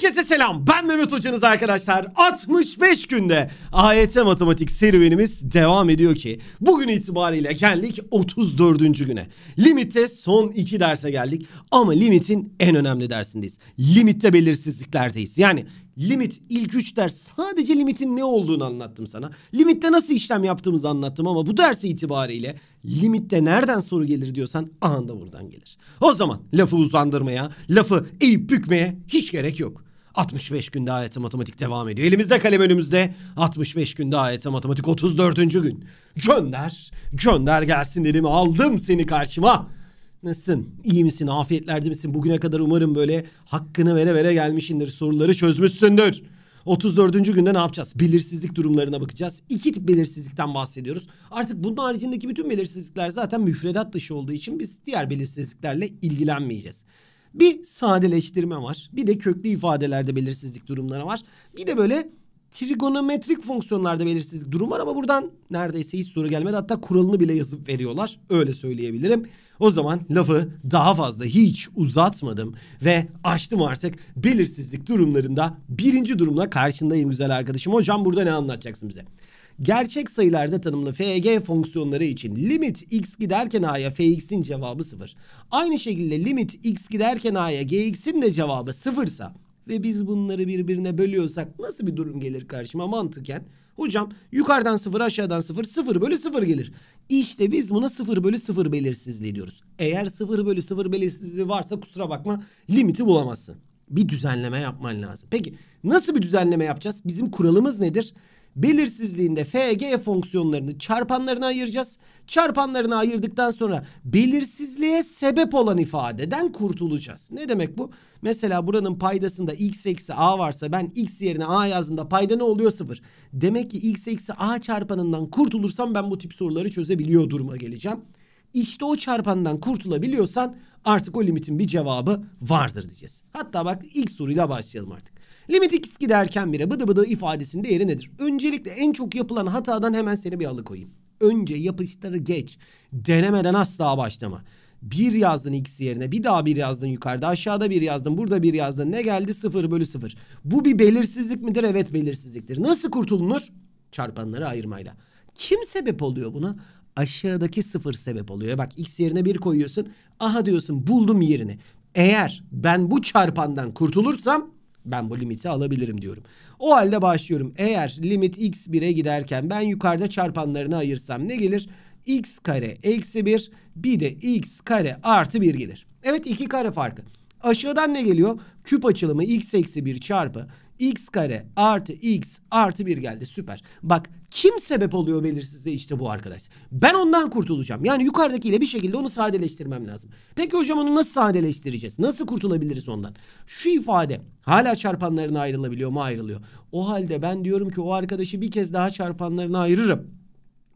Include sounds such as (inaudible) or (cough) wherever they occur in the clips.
Herkese selam. Ben Mehmet Hocanız arkadaşlar. 65 günde AYT matematik serüvenimiz devam ediyor ki bugün itibariyle geldik 34. güne. Limitte son 2 derse geldik ama limitin en önemli dersindeyiz. Limitte belirsizliklerdeyiz. Yani Limit ilk 3 ders sadece limitin ne olduğunu anlattım sana. Limitte nasıl işlem yaptığımızı anlattım ama bu dersi itibariyle limitte nereden soru gelir diyorsan anında buradan gelir. O zaman lafı uzandırmaya, lafı eğip bükmeye hiç gerek yok. 65 günde AYT matematik devam ediyor. Elimizde kalem önümüzde 65 günde AYT matematik 34. gün. Gönder, gönder gelsin dedim aldım seni karşıma. Nasılsın? İyi misin? Afiyetlerde misin? Bugüne kadar umarım böyle hakkını vere vere gelmişindir. Soruları çözmüşsündür. 34. günde ne yapacağız? Belirsizlik durumlarına bakacağız. İki tip belirsizlikten bahsediyoruz. Artık bunun haricindeki bütün belirsizlikler zaten müfredat dışı olduğu için biz diğer belirsizliklerle ilgilenmeyeceğiz. Bir sadeleştirme var. Bir de köklü ifadelerde belirsizlik durumları var. Bir de böyle trigonometrik fonksiyonlarda belirsizlik durum var ama buradan neredeyse hiç soru gelmedi. Hatta kuralını bile yazıp veriyorlar. Öyle söyleyebilirim. O zaman lafı daha fazla hiç uzatmadım ve açtım artık belirsizlik durumlarında birinci durumla karşındayım güzel arkadaşım. Hocam burada ne anlatacaksın bize? Gerçek sayılarda tanımlı fg fonksiyonları için limit x giderken a'ya fx'in cevabı 0. Aynı şekilde limit x giderken a'ya gx'in de cevabı 0 ise ve biz bunları birbirine bölüyorsak nasıl bir durum gelir karşıma mantıken? Hocam yukarıdan 0 aşağıdan 0 0 bölü 0 gelir. İşte biz buna 0 bölü 0 belirsizliği diyoruz. Eğer 0 bölü 0 belirsizliği varsa kusura bakma limiti bulamazsın. Bir düzenleme yapman lazım. Peki nasıl bir düzenleme yapacağız? Bizim kuralımız nedir? belirsizliğinde FG e fonksiyonlarını çarpanlarına ayıracağız. Çarpanlarını ayırdıktan sonra belirsizliğe sebep olan ifadeden kurtulacağız. Ne demek bu? Mesela buranın paydasında x eksi a varsa ben x yerine a yazdığımda payda ne oluyor? Sıfır. Demek ki x eksi a çarpanından kurtulursam ben bu tip soruları çözebiliyor duruma geleceğim. İşte o çarpandan kurtulabiliyorsan artık o limitin bir cevabı vardır diyeceğiz. Hatta bak ilk soruyla başlayalım artık. Limit x giderken bire bıdı bıdı ifadesinin değeri nedir? Öncelikle en çok yapılan hatadan hemen seni bir alıkoyayım. Önce yapıştırı geç. Denemeden asla başlama. Bir yazdın x yerine bir daha bir yazdın yukarıda aşağıda bir yazdın burada bir yazdın ne geldi 0 bölü 0. Bu bir belirsizlik midir? Evet belirsizliktir. Nasıl kurtulunur? Çarpanları ayırmayla. Kim sebep oluyor buna? Aşağıdaki sıfır sebep oluyor. Bak x yerine bir koyuyorsun. Aha diyorsun buldum yerini. Eğer ben bu çarpandan kurtulursam ben bu limiti alabilirim diyorum. O halde başlıyorum. Eğer limit x 1'e giderken ben yukarıda çarpanlarını ayırsam ne gelir? x kare eksi 1 bir de x kare artı 1 gelir. Evet 2 kare farkı. Aşağıdan ne geliyor? Küp açılımı x eksi 1 çarpı x kare artı x artı 1 geldi. Süper. Bak kim sebep oluyor belirsizliğe işte bu arkadaş. Ben ondan kurtulacağım. Yani yukarıdakiyle bir şekilde onu sadeleştirmem lazım. Peki hocam onu nasıl sadeleştireceğiz? Nasıl kurtulabiliriz ondan? Şu ifade hala çarpanlarına ayrılabiliyor mu? Ayrılıyor. O halde ben diyorum ki o arkadaşı bir kez daha çarpanlarına ayırırım.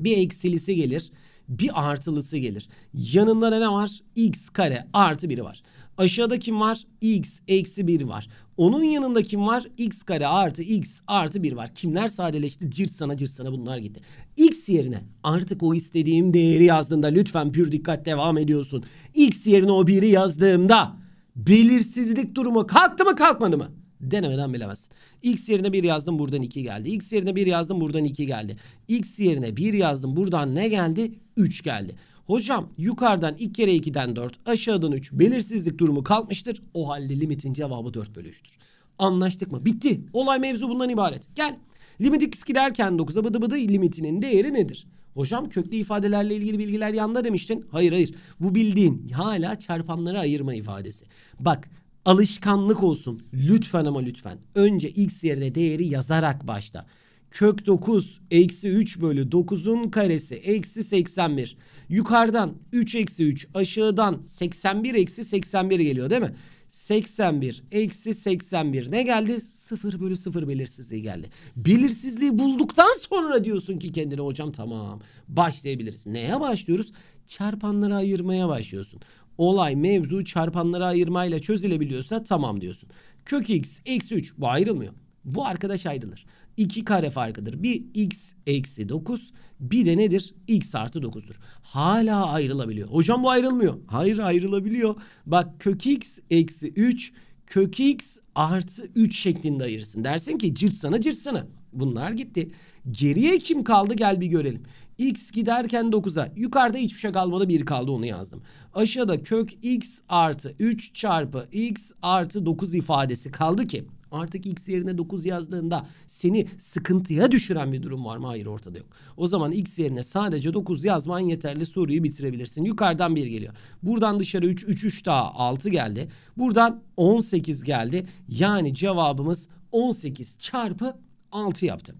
Bir eksilisi gelir bir artılısı gelir. Yanında da ne var? X kare artı biri var. Aşağıda kim var? X eksi 1 var. Onun yanında kim var? X kare artı X artı 1 var. Kimler sadeleşti? Cırt sana cırt sana bunlar gitti. X yerine artık o istediğim değeri yazdığında lütfen pür dikkat devam ediyorsun. X yerine o 1'i yazdığımda belirsizlik durumu kalktı mı kalkmadı mı? Denemeden bilemezsin. X yerine 1 yazdım buradan 2 geldi. X yerine 1 yazdım buradan 2 geldi. X yerine 1 yazdım buradan ne geldi? 3 geldi. Hocam yukarıdan 2 kere 2'den 4 aşağıdan 3 belirsizlik durumu kalmıştır. O halde limitin cevabı 4 bölü 3'tür. Anlaştık mı? Bitti. Olay mevzu bundan ibaret. Gel. Limit x giderken 9'a bıdı bıdı limitinin değeri nedir? Hocam köklü ifadelerle ilgili bilgiler yanında demiştin. Hayır hayır. Bu bildiğin hala çarpanları ayırma ifadesi. Bak alışkanlık olsun. Lütfen ama lütfen. Önce x yerine değeri yazarak başla kök 9 eksi 3 bölü 9'un karesi eksi 81. Yukarıdan 3 eksi 3 aşağıdan 81 eksi 81 geliyor değil mi? 81 eksi 81 ne geldi? 0 bölü 0 belirsizliği geldi. Belirsizliği bulduktan sonra diyorsun ki kendine hocam tamam başlayabiliriz. Neye başlıyoruz? Çarpanları ayırmaya başlıyorsun. Olay mevzu çarpanları ayırmayla çözülebiliyorsa tamam diyorsun. Kök x eksi 3 bu ayrılmıyor. Bu arkadaş ayrılır. 2 kare farkıdır. Bir x eksi 9 bir de nedir? x artı 9'dur. Hala ayrılabiliyor. Hocam bu ayrılmıyor. Hayır ayrılabiliyor. Bak kök x eksi 3 kök x artı 3 şeklinde ayırırsın. Dersin ki cırt sana cırt sana. Bunlar gitti. Geriye kim kaldı gel bir görelim. X giderken 9'a. Yukarıda hiçbir şey kalmadı 1 kaldı onu yazdım. Aşağıda kök x artı 3 çarpı x artı 9 ifadesi kaldı ki artık x yerine 9 yazdığında seni sıkıntıya düşüren bir durum var mı? Hayır ortada yok. O zaman x yerine sadece 9 yazman yeterli soruyu bitirebilirsin. Yukarıdan 1 geliyor. Buradan dışarı 3, 3, 3 daha 6 geldi. Buradan 18 geldi. Yani cevabımız 18 çarpı 6 yaptım.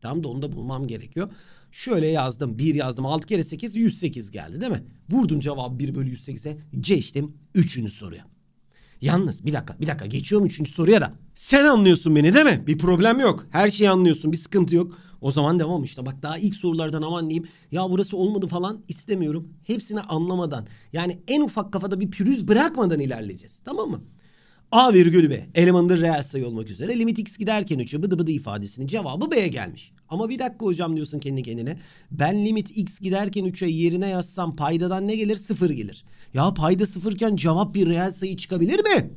Tam da onu da bulmam gerekiyor. Şöyle yazdım. 1 yazdım. 6 kere 8 108 geldi değil mi? Vurdum cevap 1 bölü 108'e. Geçtim 3. soruya. Yalnız bir dakika bir dakika geçiyorum üçüncü soruya da. Sen anlıyorsun beni değil mi? Bir problem yok. Her şeyi anlıyorsun bir sıkıntı yok. O zaman devam işte bak daha ilk sorulardan aman diyeyim. Ya burası olmadı falan istemiyorum. Hepsini anlamadan yani en ufak kafada bir pürüz bırakmadan ilerleyeceğiz. Tamam mı? A virgül B elemanında reel sayı olmak üzere limit x giderken 3'e bıdı bıdı ifadesinin cevabı B'ye gelmiş. Ama bir dakika hocam diyorsun kendi kendine. Ben limit x giderken 3'e yerine yazsam paydadan ne gelir? 0 gelir. Ya payda sıfırken cevap bir reel sayı çıkabilir mi?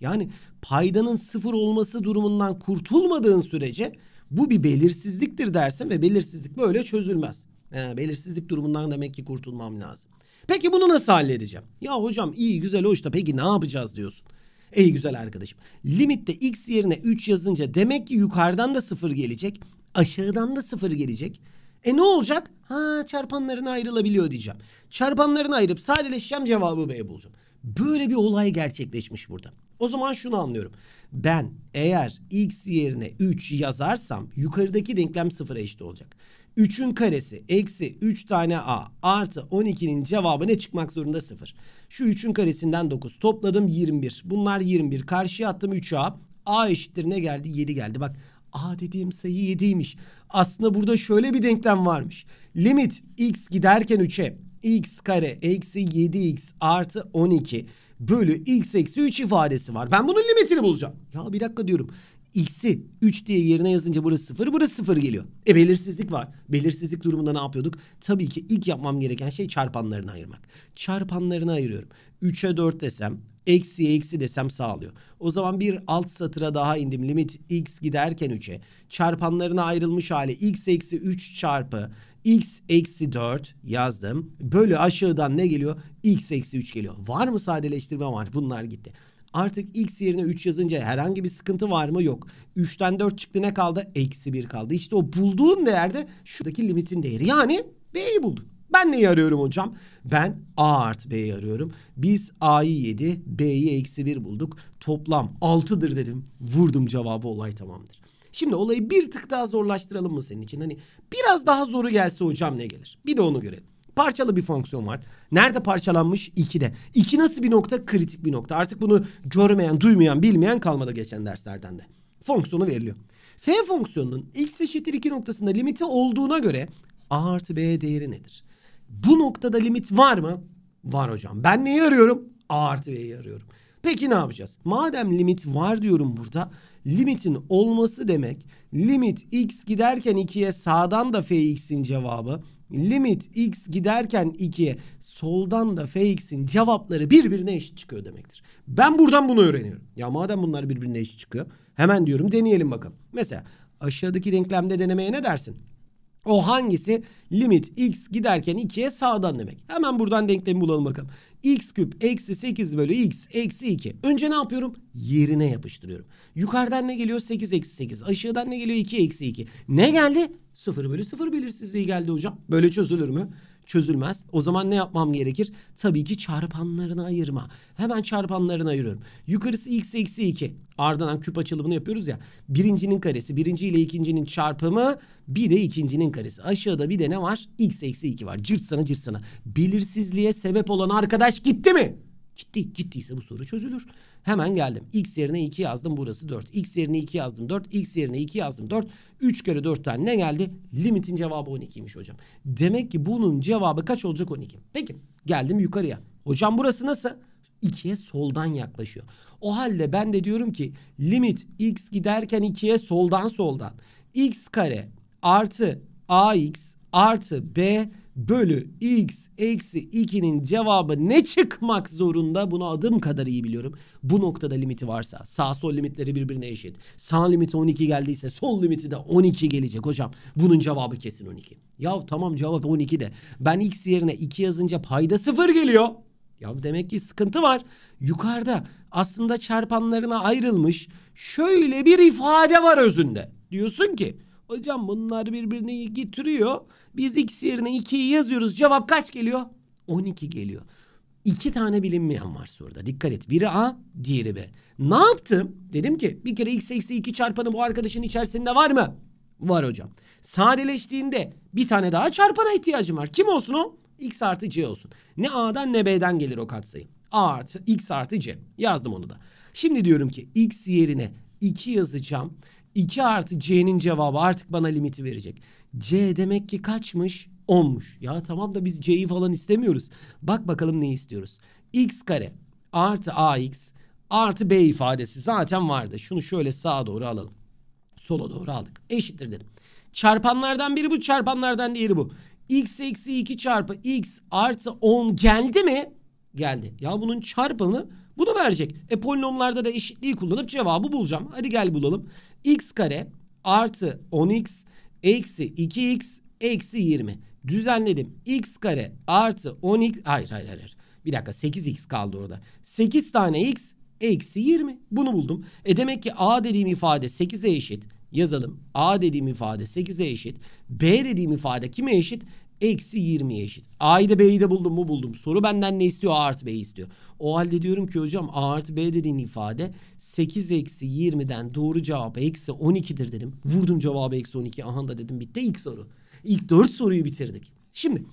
Yani paydanın 0 olması durumundan kurtulmadığın sürece bu bir belirsizliktir dersin ve belirsizlik böyle çözülmez. He, belirsizlik durumundan demek ki kurtulmam lazım. Peki bunu nasıl halledeceğim? Ya hocam iyi güzel hoş da peki ne yapacağız diyorsun. Ey güzel arkadaşım. Limitte x yerine 3 yazınca demek ki yukarıdan da 0 gelecek. Aşağıdan da 0 gelecek. E ne olacak? Ha çarpanlarına ayrılabiliyor diyeceğim. Çarpanlarını ayırıp sadeleşeceğim cevabı B bulacağım. Böyle bir olay gerçekleşmiş burada. O zaman şunu anlıyorum. Ben eğer x yerine 3 yazarsam yukarıdaki denklem sıfıra eşit olacak. 3'ün karesi eksi 3 tane A artı 12'nin cevabı ne çıkmak zorunda 0. Şu 3'ün karesinden 9 topladım 21. Bunlar 21 karşıya attım 3A. A eşittir ne geldi 7 geldi. Bak A dediğim sayı 7'ymiş. Aslında burada şöyle bir denklem varmış. Limit x giderken 3'e x kare eksi 7x artı 12 bölü x eksi 3 ifadesi var. Ben bunun limitini bulacağım. Ya bir dakika diyorum x'i 3 diye yerine yazınca burası 0 burası 0 geliyor. E belirsizlik var. Belirsizlik durumunda ne yapıyorduk? Tabii ki ilk yapmam gereken şey çarpanlarını ayırmak. Çarpanlarını ayırıyorum. 3'e 4 desem eksiye eksi desem sağlıyor. O zaman bir alt satıra daha indim. Limit x giderken 3'e. Çarpanlarına ayrılmış hali x eksi 3 çarpı x eksi 4 yazdım. Bölü aşağıdan ne geliyor? x eksi 3 geliyor. Var mı sadeleştirme var? Bunlar gitti. Artık x yerine 3 yazınca herhangi bir sıkıntı var mı? Yok. 3'ten 4 çıktı ne kaldı? Eksi 1 kaldı. İşte o bulduğun değerde şuradaki limitin değeri. Yani b'yi buldun. Ben neyi arıyorum hocam? Ben A artı B'yi arıyorum. Biz A'yı 7, B'yi eksi 1 bulduk. Toplam 6'dır dedim. Vurdum cevabı olay tamamdır. Şimdi olayı bir tık daha zorlaştıralım mı senin için? Hani biraz daha zoru gelse hocam ne gelir? Bir de onu görelim parçalı bir fonksiyon var. Nerede parçalanmış? 2'de. 2 nasıl bir nokta? Kritik bir nokta. Artık bunu görmeyen, duymayan, bilmeyen kalmadı geçen derslerden de. Fonksiyonu veriliyor. F fonksiyonunun x eşittir 2 noktasında limiti olduğuna göre a artı b değeri nedir? Bu noktada limit var mı? Var hocam. Ben neyi arıyorum? A artı b'yi arıyorum. Peki ne yapacağız? Madem limit var diyorum burada. Limitin olması demek limit x giderken 2'ye sağdan da fx'in cevabı Limit x giderken 2'ye soldan da fx'in cevapları birbirine eşit çıkıyor demektir. Ben buradan bunu öğreniyorum. Ya madem bunlar birbirine eşit çıkıyor hemen diyorum deneyelim bakalım. Mesela aşağıdaki denklemde denemeye ne dersin? O hangisi? Limit x giderken 2'ye sağdan demek. Hemen buradan denklemi bulalım bakalım. x küp eksi 8 bölü x eksi 2. Önce ne yapıyorum? Yerine yapıştırıyorum. Yukarıdan ne geliyor? 8 eksi 8. Aşağıdan ne geliyor? 2 eksi 2. Ne geldi? 0 bölü 0 belirsizliği geldi hocam. Böyle çözülür mü? çözülmez. O zaman ne yapmam gerekir? Tabii ki çarpanlarına ayırma. Hemen çarpanlarına ayırıyorum. Yukarısı x eksi 2. Ardından küp açılımını yapıyoruz ya. Birincinin karesi. Birinci ile ikincinin çarpımı. Bir de ikincinin karesi. Aşağıda bir de ne var? x eksi 2 var. Cırt sana cırt sana. Belirsizliğe sebep olan arkadaş gitti mi? Gitti, gittiyse bu soru çözülür. Hemen geldim. X yerine 2 yazdım burası 4. X yerine 2 yazdım 4. X yerine 2 yazdım 4. 3 kere 4'ten ne geldi? Limitin cevabı 12'ymiş hocam. Demek ki bunun cevabı kaç olacak 12? Peki geldim yukarıya. Hocam burası nasıl? 2'ye soldan yaklaşıyor. O halde ben de diyorum ki limit x giderken 2'ye soldan soldan x kare artı ax artı b bölü x eksi 2'nin cevabı ne çıkmak zorunda bunu adım kadar iyi biliyorum. Bu noktada limiti varsa sağ sol limitleri birbirine eşit. Sağ limiti 12 geldiyse sol limiti de 12 gelecek hocam. Bunun cevabı kesin 12. Ya tamam cevap 12 de ben x yerine 2 yazınca payda 0 geliyor. Ya demek ki sıkıntı var. Yukarıda aslında çarpanlarına ayrılmış şöyle bir ifade var özünde. Diyorsun ki Hocam bunlar birbirini getiriyor. Biz x yerine 2'yi yazıyoruz. Cevap kaç geliyor? 12 geliyor. İki tane bilinmeyen var soruda. Dikkat et. Biri A, diğeri B. Ne yaptım? Dedim ki bir kere x eksi 2 çarpanı bu arkadaşın içerisinde var mı? Var hocam. Sadeleştiğinde bir tane daha çarpana ihtiyacım var. Kim olsun o? X artı C olsun. Ne A'dan ne B'den gelir o katsayı. A artı X artı C. Yazdım onu da. Şimdi diyorum ki X yerine 2 yazacağım. 2 artı C'nin cevabı artık bana limiti verecek. C demek ki kaçmış? 10'muş. Ya tamam da biz C'yi falan istemiyoruz. Bak bakalım ne istiyoruz. X kare artı AX artı B ifadesi zaten vardı. Şunu şöyle sağa doğru alalım. Sola doğru aldık. Eşittir dedim. Çarpanlardan biri bu çarpanlardan diğeri bu. X eksi 2 çarpı X artı 10 geldi mi? Geldi. Ya bunun çarpanı bunu verecek. E polinomlarda da eşitliği kullanıp cevabı bulacağım. Hadi gel bulalım. x kare artı 10x eksi 2x eksi 20. Düzenledim. x kare artı 10x. Hayır hayır hayır. Bir dakika 8x kaldı orada. 8 tane x eksi 20. Bunu buldum. E demek ki a dediğim ifade 8'e eşit yazalım. A dediğim ifade 8'e eşit. B dediğim ifade kime eşit? Eksi 20 eşit. A'yı da B'yi de buldum mu buldum. Soru benden ne istiyor? A artı B'yi istiyor. O halde diyorum ki hocam A artı B dediğin ifade 8 eksi 20'den doğru cevap eksi 12'dir dedim. Vurdum cevabı eksi 12. Aha da dedim bitti ilk soru. İlk 4 soruyu bitirdik. Şimdi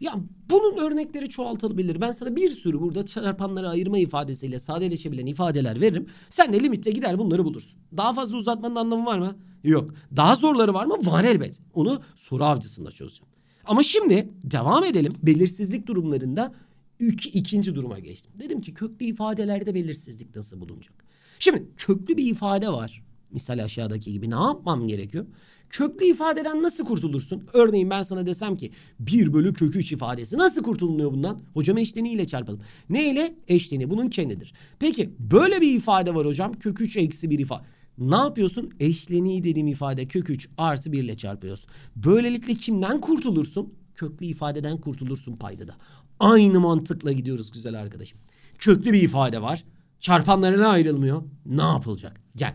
ya bunun örnekleri çoğaltılabilir. Ben sana bir sürü burada çarpanları ayırma ifadesiyle sadeleşebilen ifadeler veririm. Sen de limitte gider bunları bulursun. Daha fazla uzatmanın anlamı var mı? Yok. Daha zorları var mı? Var elbet. Onu soru avcısında çözeceğim. Ama şimdi devam edelim. Belirsizlik durumlarında iki, ikinci duruma geçtim. Dedim ki köklü ifadelerde belirsizlik nasıl bulunacak? Şimdi köklü bir ifade var. Misal aşağıdaki gibi ne yapmam gerekiyor? Köklü ifadeden nasıl kurtulursun? Örneğin ben sana desem ki 1 bölü kökü 3 ifadesi nasıl kurtulunuyor bundan? Hocam eşleni ile çarpalım. Ne ile? Eşleni bunun kendidir. Peki böyle bir ifade var hocam. kökü 3 eksi 1 ifade. Ne yapıyorsun? Eşleniği dediğim ifade kök 3 artı 1 ile çarpıyorsun. Böylelikle kimden kurtulursun? Köklü ifadeden kurtulursun paydada. Aynı mantıkla gidiyoruz güzel arkadaşım. Köklü bir ifade var. Çarpanlarına ayrılmıyor. Ne yapılacak? Gel.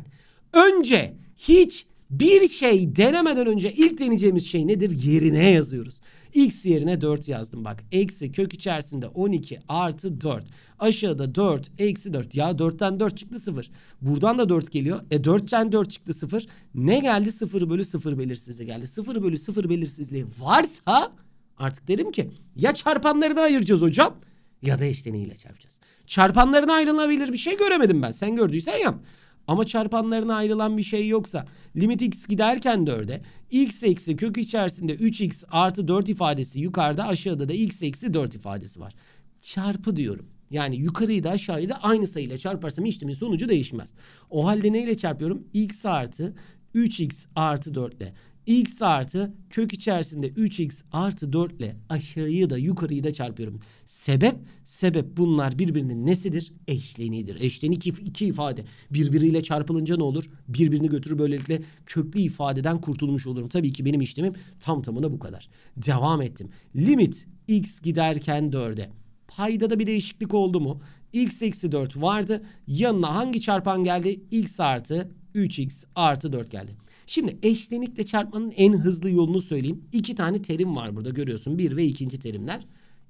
Önce hiç bir şey denemeden önce ilk deneyeceğimiz şey nedir? Yerine yazıyoruz. X yerine 4 yazdım bak. Eksi kök içerisinde 12 artı 4. Aşağıda 4 eksi 4. Ya 4'ten 4 çıktı 0. Buradan da 4 geliyor. E 4'ten 4 çıktı 0. Ne geldi? 0 bölü 0 belirsizliği geldi. 0 bölü 0 belirsizliği varsa artık derim ki ya çarpanları da ayıracağız hocam ya da eşleniğiyle çarpacağız. Çarpanlarına ayrılabilir bir şey göremedim ben. Sen gördüysen yap ama çarpanlarına ayrılan bir şey yoksa limit x giderken 4'e x eksi kök içerisinde 3x artı 4 ifadesi yukarıda aşağıda da x eksi 4 ifadesi var. Çarpı diyorum. Yani yukarıyı da aşağıyı da aynı sayıyla çarparsam işlemin sonucu değişmez. O halde neyle çarpıyorum? x artı 3x artı 4 ile x artı kök içerisinde 3x artı 4 ile aşağıyı da yukarıyı da çarpıyorum. Sebep? Sebep bunlar birbirinin nesidir? Eşleniğidir. Eşleni iki, iki ifade. Birbiriyle çarpılınca ne olur? Birbirini götürür böylelikle köklü ifadeden kurtulmuş olurum. Tabii ki benim işlemim tam tamına bu kadar. Devam ettim. Limit x giderken 4'e. Payda da bir değişiklik oldu mu? x eksi 4 vardı. Yanına hangi çarpan geldi? x artı 3x artı 4 geldi. Şimdi eşlenikle çarpmanın en hızlı yolunu söyleyeyim. İki tane terim var burada görüyorsun. Bir ve ikinci terimler.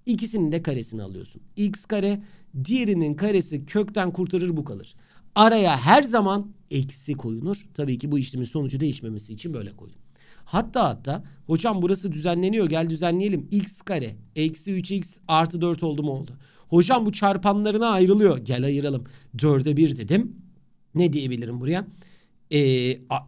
İkisinin de karesini alıyorsun. X kare diğerinin karesi kökten kurtarır bu kalır. Araya her zaman eksi koyunur. Tabii ki bu işlemin sonucu değişmemesi için böyle koydum. Hatta hatta hocam burası düzenleniyor gel düzenleyelim. X kare eksi 3x artı 4 oldu mu oldu. Hocam bu çarpanlarına ayrılıyor. Gel ayıralım. 4'e 1 dedim. Ne diyebilirim buraya?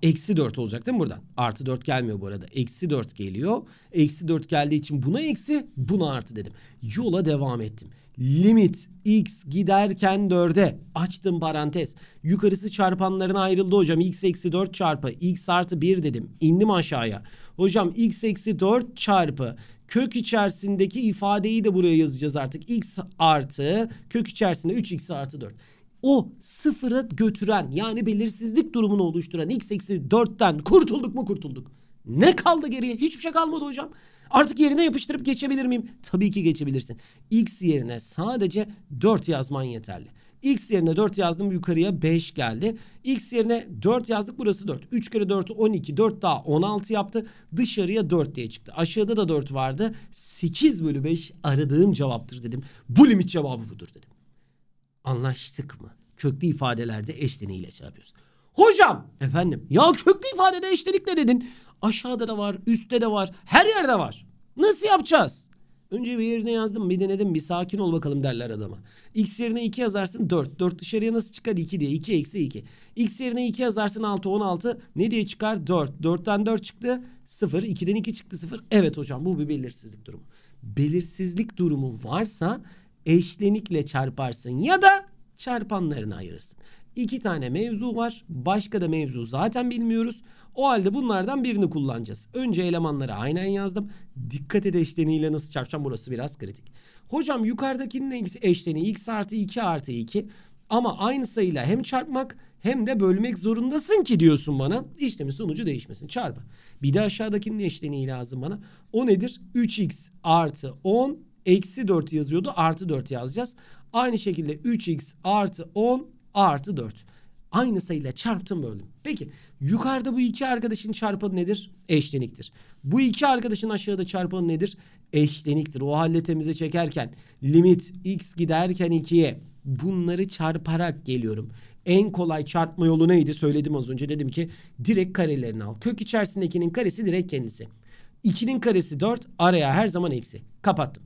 eksi 4 olacak değil mi buradan? Artı 4 gelmiyor bu arada. Eksi 4 geliyor. Eksi 4 geldiği için buna eksi buna artı dedim. Yola devam ettim. Limit x giderken 4'e açtım parantez. Yukarısı çarpanlarına ayrıldı hocam. x eksi 4 çarpı x artı 1 dedim. İndim aşağıya. Hocam x eksi 4 çarpı kök içerisindeki ifadeyi de buraya yazacağız artık. x artı kök içerisinde 3x artı 4 o sıfıra götüren yani belirsizlik durumunu oluşturan x eksi 4'ten kurtulduk mu kurtulduk. Ne kaldı geriye? Hiçbir şey kalmadı hocam. Artık yerine yapıştırıp geçebilir miyim? Tabii ki geçebilirsin. X yerine sadece 4 yazman yeterli. X yerine 4 yazdım yukarıya 5 geldi. X yerine 4 yazdık burası 4. 3 kere 4 12 4 daha 16 yaptı. Dışarıya 4 diye çıktı. Aşağıda da 4 vardı. 8 bölü 5 aradığım cevaptır dedim. Bu limit cevabı budur dedim. Anlaştık mı? Köklü ifadelerde eşleniğiyle çarpıyoruz. Hocam efendim ya köklü ifadede eşlenik ne dedin? Aşağıda da var, üstte de var, her yerde var. Nasıl yapacağız? Önce bir yerine yazdım bir denedim bir sakin ol bakalım derler adama. X yerine 2 yazarsın 4. 4 dışarıya nasıl çıkar 2 diye. 2 eksi 2. X yerine 2 yazarsın 6 16. Ne diye çıkar 4. 4'ten 4 çıktı 0. 2'den 2 çıktı 0. Evet hocam bu bir belirsizlik durumu. Belirsizlik durumu varsa eşlenikle çarparsın ya da çarpanlarını ayırırsın. İki tane mevzu var. Başka da mevzu zaten bilmiyoruz. O halde bunlardan birini kullanacağız. Önce elemanları aynen yazdım. Dikkat et eşleniğiyle nasıl çarpacağım burası biraz kritik. Hocam yukarıdakinin eşleniği x artı 2 artı 2. Ama aynı sayıyla hem çarpmak hem de bölmek zorundasın ki diyorsun bana. İşlemin sonucu değişmesin. Çarpı. Bir de aşağıdakinin eşleniği lazım bana. O nedir? 3x artı 10 eksi 4 yazıyordu artı 4 yazacağız. Aynı şekilde 3x artı 10 artı 4. Aynı sayıyla çarptım böldüm. Peki yukarıda bu iki arkadaşın çarpanı nedir? Eşleniktir. Bu iki arkadaşın aşağıda çarpanı nedir? Eşleniktir. O halde temize çekerken limit x giderken 2'ye bunları çarparak geliyorum. En kolay çarpma yolu neydi? Söyledim az önce. Dedim ki direkt karelerini al. Kök içerisindekinin karesi direkt kendisi. 2'nin karesi 4 araya her zaman eksi. Kapattım.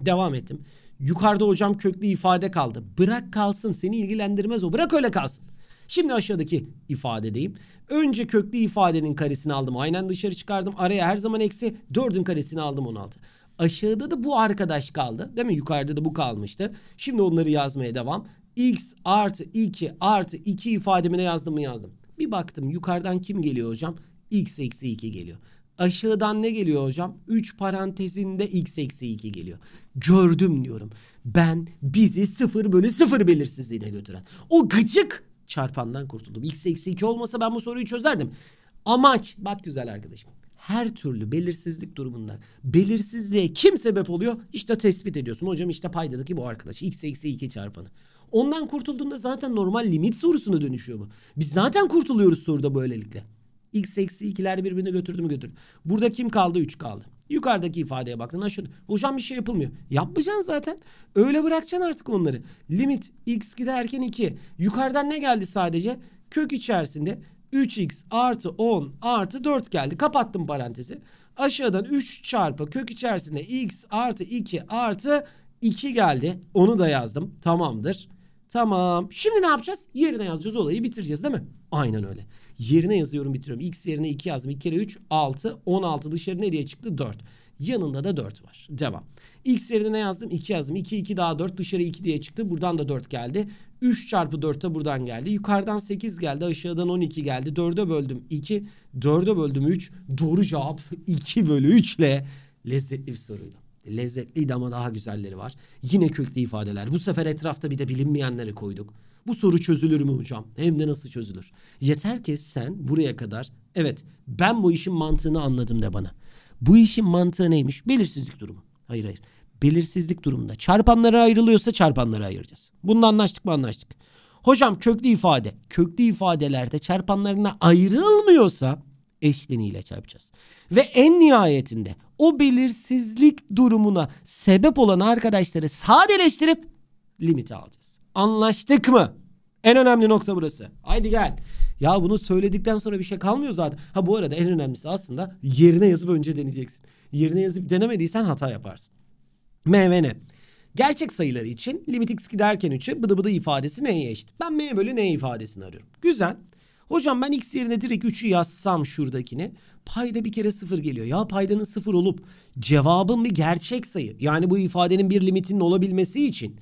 Devam ettim. Yukarıda hocam köklü ifade kaldı. Bırak kalsın seni ilgilendirmez o. Bırak öyle kalsın. Şimdi aşağıdaki ifade ifadedeyim. Önce köklü ifadenin karesini aldım. Aynen dışarı çıkardım. Araya her zaman eksi 4'ün karesini aldım 16. Aşağıda da bu arkadaş kaldı. Değil mi? Yukarıda da bu kalmıştı. Şimdi onları yazmaya devam. X artı 2 artı 2 ifademine yazdım mı yazdım. Bir baktım yukarıdan kim geliyor hocam? X eksi 2 geliyor. Aşağıdan ne geliyor hocam? 3 parantezinde x eksi 2 geliyor. Gördüm diyorum. Ben bizi 0 bölü 0 belirsizliğine götüren. O gıcık çarpandan kurtuldum. x eksi 2 olmasa ben bu soruyu çözerdim. Amaç bak güzel arkadaşım. Her türlü belirsizlik durumunda belirsizliğe kim sebep oluyor? İşte tespit ediyorsun. Hocam işte paydadaki bu arkadaş x eksi 2 çarpanı. Ondan kurtulduğunda zaten normal limit sorusuna dönüşüyor bu. Biz zaten kurtuluyoruz soruda böylelikle x eksi 2'ler birbirine götürdü mü götürdü. Burada kim kaldı? 3 kaldı. Yukarıdaki ifadeye baktın. Şunu. Hocam bir şey yapılmıyor. Yapmayacaksın zaten. Öyle bırakacaksın artık onları. Limit x giderken 2. Yukarıdan ne geldi sadece? Kök içerisinde 3x artı 10 artı 4 geldi. Kapattım parantezi. Aşağıdan 3 çarpı kök içerisinde x artı 2 artı 2 geldi. Onu da yazdım. Tamamdır. Tamam. Şimdi ne yapacağız? Yerine yazacağız olayı bitireceğiz değil mi? Aynen öyle. Yerine yazıyorum bitiriyorum. X yerine 2 yazdım. 2 kere 3 6. 16 dışarı ne diye çıktı? 4. Yanında da 4 var. Devam. X yerine ne yazdım? 2 yazdım. 2 2 daha 4 dışarı 2 diye çıktı. Buradan da 4 geldi. 3 çarpı 4 de buradan geldi. Yukarıdan 8 geldi. Aşağıdan 12 geldi. 4'e böldüm 2. 4'e böldüm 3. Doğru cevap 2 bölü 3 ile lezzetli bir soruydu lezzetliydi ama daha güzelleri var. Yine köklü ifadeler. Bu sefer etrafta bir de bilinmeyenleri koyduk. Bu soru çözülür mü hocam? Hem de nasıl çözülür? Yeter ki sen buraya kadar evet ben bu işin mantığını anladım de bana. Bu işin mantığı neymiş? Belirsizlik durumu. Hayır hayır. Belirsizlik durumunda çarpanlara ayrılıyorsa çarpanlara ayıracağız. Bununla anlaştık mı anlaştık. Hocam köklü ifade. Köklü ifadelerde çarpanlarına ayrılmıyorsa eşleniyle çarpacağız. Ve en nihayetinde o belirsizlik durumuna sebep olan arkadaşları sadeleştirip limite alacağız. Anlaştık mı? En önemli nokta burası. Haydi gel. Ya bunu söyledikten sonra bir şey kalmıyor zaten. Ha bu arada en önemlisi aslında yerine yazıp önce deneyeceksin. Yerine yazıp denemediysen hata yaparsın. MVN. Gerçek sayıları için limit x giderken 3'e bıdı bıdı ifadesi neye eşit? Ben m bölü n ifadesini arıyorum. Güzel. Hocam ben x yerine direkt 3'ü yazsam şuradakini payda bir kere 0 geliyor. Ya paydanın 0 olup cevabın bir gerçek sayı. Yani bu ifadenin bir limitinin olabilmesi için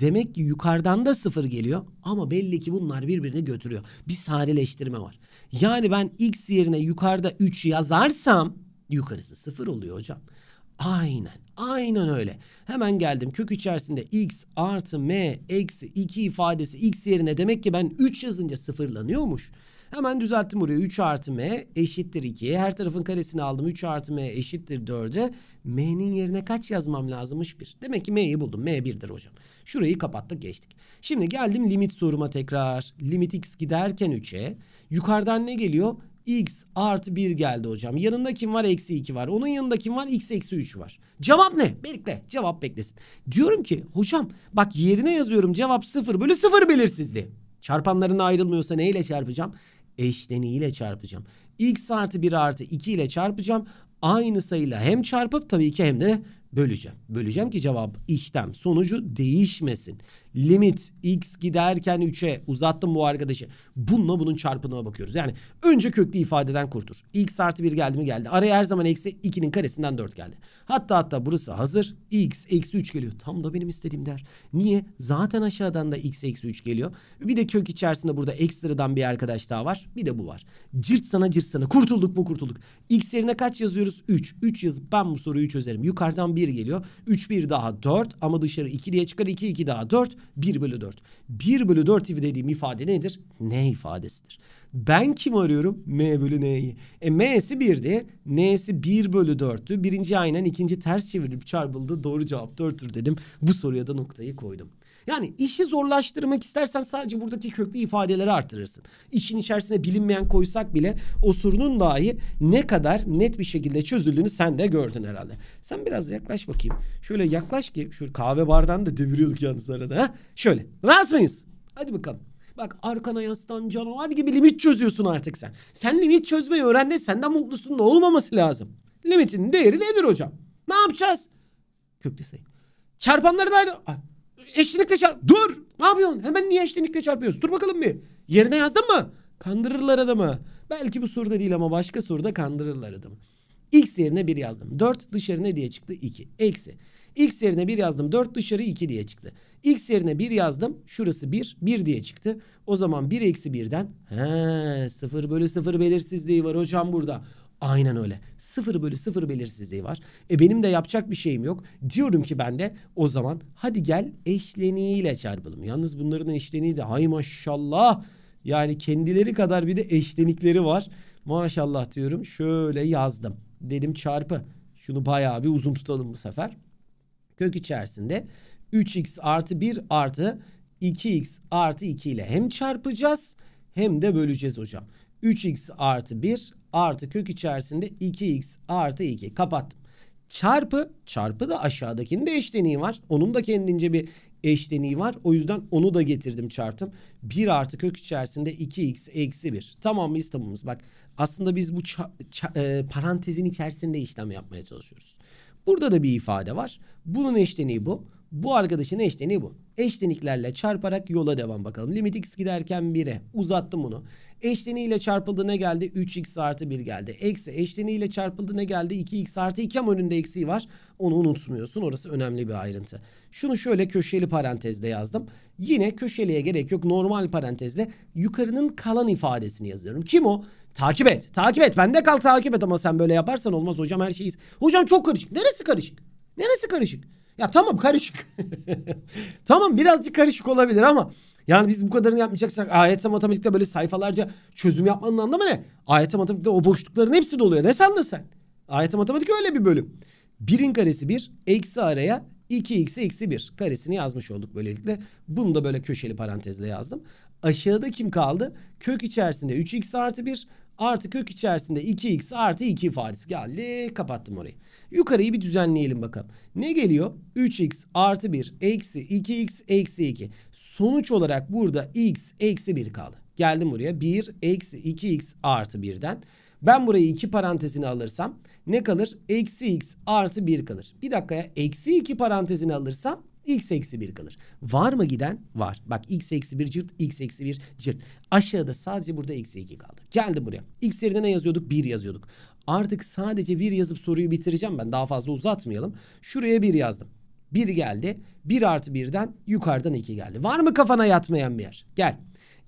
Demek ki yukarıdan da sıfır geliyor ama belli ki bunlar birbirini götürüyor. Bir sadeleştirme var. Yani ben x yerine yukarıda 3 yazarsam yukarısı sıfır oluyor hocam. Aynen Aynen öyle. Hemen geldim kök içerisinde x artı m eksi 2 ifadesi x yerine demek ki ben 3 yazınca sıfırlanıyormuş. Hemen düzelttim buraya 3 artı m eşittir 2. Her tarafın karesini aldım 3 artı m eşittir 4'e. m'nin yerine kaç yazmam lazımmış 1. Demek ki m'yi buldum. m 1'dir hocam. Şurayı kapattık geçtik. Şimdi geldim limit soruma tekrar. Limit x giderken 3'e. Yukarıdan ne geliyor? x artı 1 geldi hocam. Yanında kim var? Eksi 2 var. Onun yanında kim var? x eksi 3 var. Cevap ne? Bekle. Cevap beklesin. Diyorum ki hocam bak yerine yazıyorum cevap 0 bölü 0 belirsizliği. Çarpanlarına ayrılmıyorsa neyle çarpacağım? Eşleniğiyle çarpacağım. x artı 1 artı 2 ile çarpacağım. Aynı sayıyla hem çarpıp tabii ki hem de böleceğim. Böleceğim ki cevap işlem sonucu değişmesin limit x giderken 3'e uzattım bu arkadaşı. Bununla bunun çarpımına bakıyoruz. Yani önce köklü ifadeden kurtur. x artı 1 geldi mi geldi. Araya her zaman eksi 2'nin karesinden 4 geldi. Hatta hatta burası hazır. x eksi 3 geliyor. Tam da benim istediğim der. Niye? Zaten aşağıdan da x eksi 3 geliyor. Bir de kök içerisinde burada ekstradan bir arkadaş daha var. Bir de bu var. Cırt sana cırt sana. Kurtulduk mu kurtulduk. x yerine kaç yazıyoruz? 3. 3 yazıp ben bu soruyu çözerim. Yukarıdan 1 geliyor. 3 1 daha 4 ama dışarı 2 diye çıkar. 2 2 daha 4. 1 bölü 4. 1 bölü 4 dediğim ifade nedir? N ifadesidir. Ben kim arıyorum? M bölü N'yi. E M'si 1'di. N'si 1 bölü 4'tü. Birinci aynen ikinci ters çevirip çarpıldı. Doğru cevap 4'tür dedim. Bu soruya da noktayı koydum. Yani işi zorlaştırmak istersen sadece buradaki köklü ifadeleri artırırsın. İşin içerisine bilinmeyen koysak bile o sorunun dahi ne kadar net bir şekilde çözüldüğünü sen de gördün herhalde. Sen biraz yaklaş bakayım. Şöyle yaklaş ki şöyle kahve bardan da deviriyorduk yalnız arada. Ha? Şöyle rahat mıyız? Hadi bakalım. Bak arkana yaslan canavar gibi limit çözüyorsun artık sen. Sen limit çözmeyi öğrendin. Senden mutlusunun olmaması lazım. Limitin değeri nedir hocam? Ne yapacağız? Köklü sayı. Çarpanları da ayrı eşlikle çarp... Dur! Ne yapıyorsun? Hemen niye eşlikle çarpıyorsun? Dur bakalım bir. Yerine yazdın mı? Kandırırlar adamı. Belki bu soruda değil ama başka soruda kandırırlar adamı. X yerine 1 yazdım. 4 dışarı ne diye çıktı? 2. Eksi. X yerine 1 yazdım. 4 dışarı 2 diye çıktı. X yerine 1 yazdım. Şurası 1. 1 diye çıktı. O zaman 1 eksi 1'den. He, 0 bölü 0 belirsizliği var hocam burada. Aynen öyle. Sıfır bölü sıfır belirsizliği var. E benim de yapacak bir şeyim yok. Diyorum ki ben de o zaman hadi gel eşleniğiyle çarpalım. Yalnız bunların eşleniği de hay maşallah. Yani kendileri kadar bir de eşlenikleri var. Maşallah diyorum. Şöyle yazdım. Dedim çarpı. Şunu bayağı bir uzun tutalım bu sefer. Kök içerisinde 3x artı 1 artı 2x artı 2 ile hem çarpacağız hem de böleceğiz hocam. 3x artı 1 artı kök içerisinde 2x artı 2 kapattım. Çarpı çarpı da aşağıdakinin de eşleniği var. Onun da kendince bir eşleniği var. O yüzden onu da getirdim çarptım. 1 artı kök içerisinde 2x eksi 1. Tamam mıyız tamamız. Bak aslında biz bu e parantezin içerisinde işlem yapmaya çalışıyoruz. Burada da bir ifade var. Bunun eşleniği bu. Bu arkadaşın eşleniği bu. Eşleniklerle çarparak yola devam bakalım. Limit x giderken 1'e uzattım bunu. Eşleni çarpıldı ne geldi? 3x artı 1 geldi. Eksi eşleni çarpıldı ne geldi? 2x artı 2 ama önünde eksiği var. Onu unutmuyorsun. Orası önemli bir ayrıntı. Şunu şöyle köşeli parantezde yazdım. Yine köşeliye gerek yok. Normal parantezle yukarının kalan ifadesini yazıyorum. Kim o? Takip et. Takip et. Bende kal takip et ama sen böyle yaparsan olmaz hocam her şeyiz. Hocam çok karışık. Neresi karışık? Neresi karışık? Ya tamam karışık. (laughs) tamam birazcık karışık olabilir ama yani biz bu kadarını yapmayacaksak AYT matematikte böyle sayfalarca çözüm yapmanın anlamı ne? AYT matematikte o boşlukların hepsi doluyor. Ne sandın sen? AYT matematik öyle bir bölüm. Birin karesi bir, eksi araya 2x eksi 1 karesini yazmış olduk böylelikle. Bunu da böyle köşeli parantezle yazdım. Aşağıda kim kaldı? Kök içerisinde 3x artı 1 artı kök içerisinde 2x artı 2 ifadesi geldi. Kapattım orayı. Yukarıyı bir düzenleyelim bakalım. Ne geliyor? 3x artı 1 eksi 2x eksi 2. Sonuç olarak burada x eksi 1 kaldı. Geldim buraya 1 eksi 2x artı 1'den. Ben burayı 2 parantezine alırsam ne kalır? Eksi x artı 1 kalır. Bir dakikaya eksi 2 parantezine alırsam x eksi 1 kalır. Var mı giden? Var. Bak x eksi 1 cırt, x eksi 1 cırt. Aşağıda sadece burada eksi 2 kaldı. Geldim buraya. X yerine ne yazıyorduk? 1 yazıyorduk. Artık sadece bir yazıp soruyu bitireceğim ben. Daha fazla uzatmayalım. Şuraya bir yazdım. Bir geldi. Bir artı birden yukarıdan iki geldi. Var mı kafana yatmayan bir yer? Gel.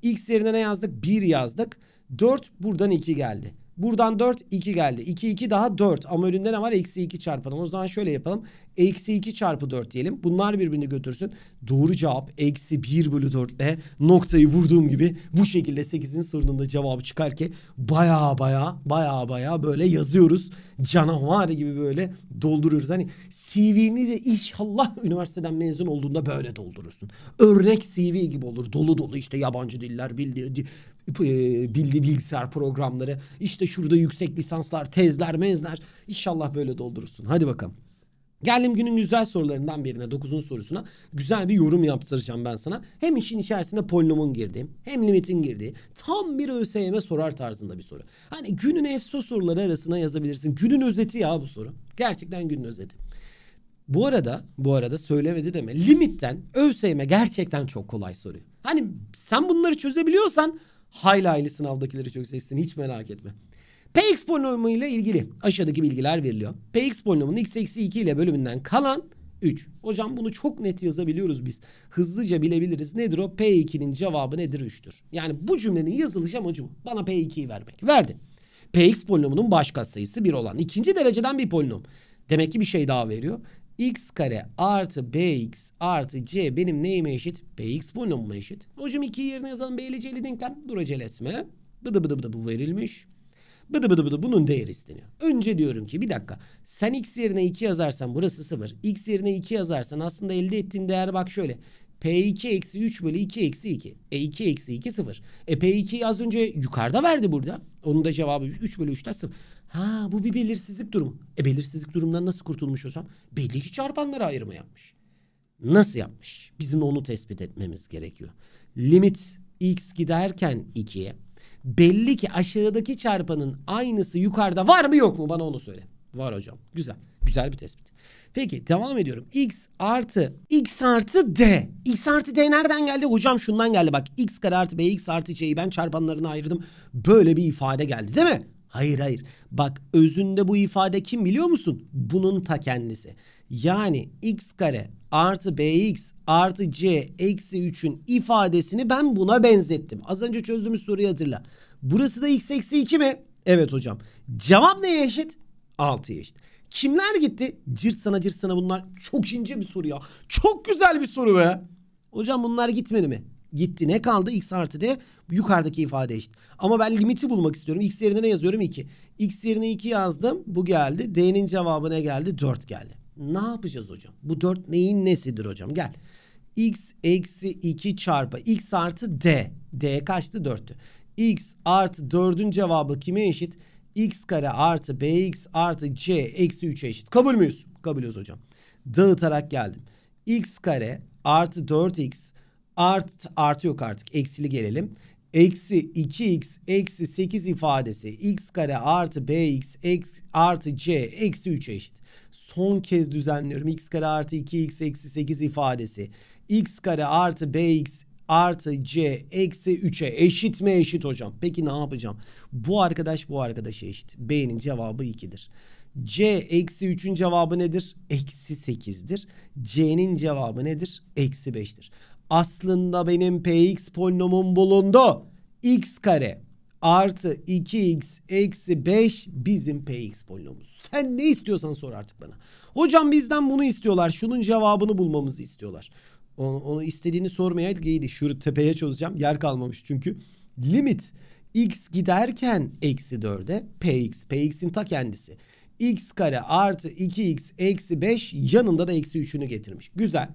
X yerine ne yazdık? Bir yazdık. Dört buradan iki geldi. Buradan dört iki geldi. İki iki daha dört. ama önünde ne var? Eksi iki çarpalım. O zaman şöyle yapalım. Eksi 2 çarpı 4 diyelim. Bunlar birbirini götürsün. Doğru cevap eksi 1 bölü 4 ile noktayı vurduğum gibi bu şekilde 8'in sorunun da cevabı çıkar ki baya baya baya baya böyle yazıyoruz. Canavar gibi böyle dolduruyoruz. Hani CV'ni de inşallah üniversiteden mezun olduğunda böyle doldurursun. Örnek CV gibi olur. Dolu dolu işte yabancı diller bildi, e, bildi bilgisayar programları. işte şurada yüksek lisanslar, tezler, mezler. inşallah böyle doldurursun. Hadi bakalım. Geldim günün güzel sorularından birine dokuzun sorusuna güzel bir yorum yaptıracağım ben sana. Hem işin içerisinde polinomun girdiği hem limitin girdiği tam bir ÖSYM sorar tarzında bir soru. Hani günün EFSO soruları arasına yazabilirsin. Günün özeti ya bu soru. Gerçekten günün özeti. Bu arada bu arada söylemedi deme. Limitten ÖSYM e gerçekten çok kolay soruyor. Hani sen bunları çözebiliyorsan hayli hayli sınavdakileri çok seçsin hiç merak etme. Px polinomu ile ilgili aşağıdaki bilgiler veriliyor. Px polinomunun x eksi 2 ile bölümünden kalan 3. Hocam bunu çok net yazabiliyoruz biz. Hızlıca bilebiliriz. Nedir o? P2'nin cevabı nedir? 3'tür. Yani bu cümlenin yazılış amacı bu. Bana P2'yi vermek. Verdin. Px polinomunun baş katsayısı 1 olan ikinci dereceden bir polinom. Demek ki bir şey daha veriyor. x kare artı bx artı c benim neyime eşit? px polinomuma eşit. Hocam 2 yerine yazalım b ile c'li denklem. Dur acele etme. Bıdı bıdı bıdı bu verilmiş. Bıdı bıdı bıdı bunun değeri isteniyor. Önce diyorum ki bir dakika sen x yerine 2 yazarsan burası 0. x yerine 2 yazarsan aslında elde ettiğin değer bak şöyle. P2 eksi 3 bölü 2 eksi 2. E 2 eksi 2 0. E P2 az önce yukarıda verdi burada. Onun da cevabı 3 bölü 3'ten 0. Ha bu bir belirsizlik durumu. E belirsizlik durumundan nasıl kurtulmuş hocam? Belli ki çarpanlara ayırma yapmış. Nasıl yapmış? Bizim onu tespit etmemiz gerekiyor. Limit x giderken 2'ye Belli ki aşağıdaki çarpanın aynısı yukarıda var mı yok mu? Bana onu söyle. Var hocam. Güzel. Güzel bir tespit. Peki devam ediyorum. X artı X artı D. X artı D nereden geldi? Hocam şundan geldi bak. X kare artı B, X artı C'yi ben çarpanlarını ayırdım. Böyle bir ifade geldi değil mi? Hayır hayır. Bak özünde bu ifade kim biliyor musun? Bunun ta kendisi. Yani x kare artı bx artı c eksi 3'ün ifadesini ben buna benzettim. Az önce çözdüğümüz soruyu hatırla. Burası da x eksi 2 mi? Evet hocam. Cevap neye eşit? 6'ya eşit. Kimler gitti? Cırsana cırsana bunlar. Çok ince bir soru ya. Çok güzel bir soru be. Hocam bunlar gitmedi mi? gitti. Ne kaldı? X artı D yukarıdaki ifade eşit. Ama ben limiti bulmak istiyorum. X yerine ne yazıyorum? 2. X yerine 2 yazdım. Bu geldi. D'nin cevabı ne geldi? 4 geldi. Ne yapacağız hocam? Bu 4 neyin nesidir hocam? Gel. X eksi 2 çarpı X artı D. D kaçtı? 4'tü. X artı 4'ün cevabı kime eşit? X kare artı BX artı C eksi 3'e eşit. Kabul müyüz? Kabulüz hocam. Dağıtarak geldim. X kare artı 4X Art, artı yok artık. Eksili gelelim. Eksi 2x eksi 8 ifadesi x kare artı bx x artı c eksi 3'e eşit. Son kez düzenliyorum. x kare artı 2x eksi 8 ifadesi x kare artı bx artı c eksi 3'e eşit mi eşit hocam? Peki ne yapacağım? Bu arkadaş bu arkadaşa eşit. B'nin cevabı 2'dir. C eksi 3'ün cevabı nedir? Eksi 8'dir. C'nin cevabı nedir? Eksi 5'tir. Aslında benim px polinomum bulundu. x kare artı 2x eksi 5 bizim px polinomumuz. Sen ne istiyorsan sor artık bana. Hocam bizden bunu istiyorlar. Şunun cevabını bulmamızı istiyorlar. Onu, onu istediğini sormayaydık iyiydi. Şu tepeye çözeceğim. Yer kalmamış çünkü. Limit x giderken eksi 4'e px. px'in ta kendisi. x kare artı 2x eksi 5 yanında da eksi 3'ünü getirmiş. Güzel.